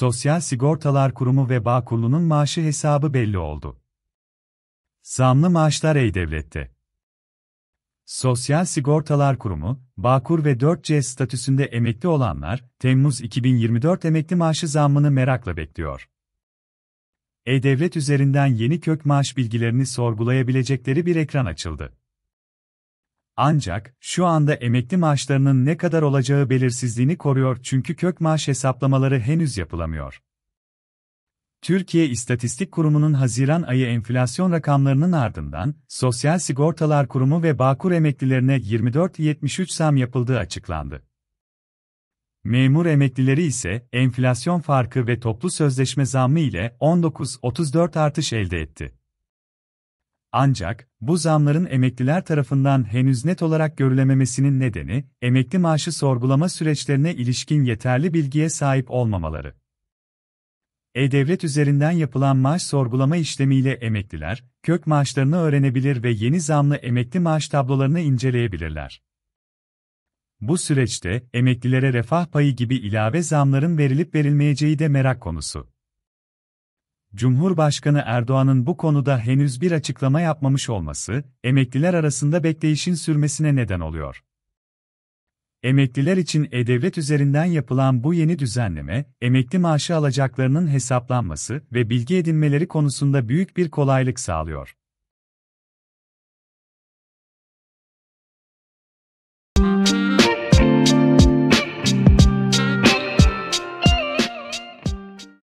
Sosyal Sigortalar Kurumu ve Bağkurlu'nun maaşı hesabı belli oldu. Zamlı maaşlar ey devlette Sosyal Sigortalar Kurumu, Bağkur ve 4C statüsünde emekli olanlar, Temmuz 2024 emekli maaşı zammını merakla bekliyor. E-Devlet üzerinden yeni kök maaş bilgilerini sorgulayabilecekleri bir ekran açıldı. Ancak, şu anda emekli maaşlarının ne kadar olacağı belirsizliğini koruyor çünkü kök maaş hesaplamaları henüz yapılamıyor. Türkiye İstatistik Kurumu'nun Haziran ayı enflasyon rakamlarının ardından, Sosyal Sigortalar Kurumu ve Bağkur emeklilerine 24.73 zam yapıldığı açıklandı. Memur emeklileri ise enflasyon farkı ve toplu sözleşme zammı ile 19.34 artış elde etti. Ancak, bu zamların emekliler tarafından henüz net olarak görülememesinin nedeni, emekli maaşı sorgulama süreçlerine ilişkin yeterli bilgiye sahip olmamaları. E-Devlet üzerinden yapılan maaş sorgulama işlemiyle emekliler, kök maaşlarını öğrenebilir ve yeni zamlı emekli maaş tablolarını inceleyebilirler. Bu süreçte, emeklilere refah payı gibi ilave zamların verilip verilmeyeceği de merak konusu. Cumhurbaşkanı Erdoğan'ın bu konuda henüz bir açıklama yapmamış olması, emekliler arasında bekleyişin sürmesine neden oluyor. Emekliler için e-devlet üzerinden yapılan bu yeni düzenleme, emekli maaşı alacaklarının hesaplanması ve bilgi edinmeleri konusunda büyük bir kolaylık sağlıyor.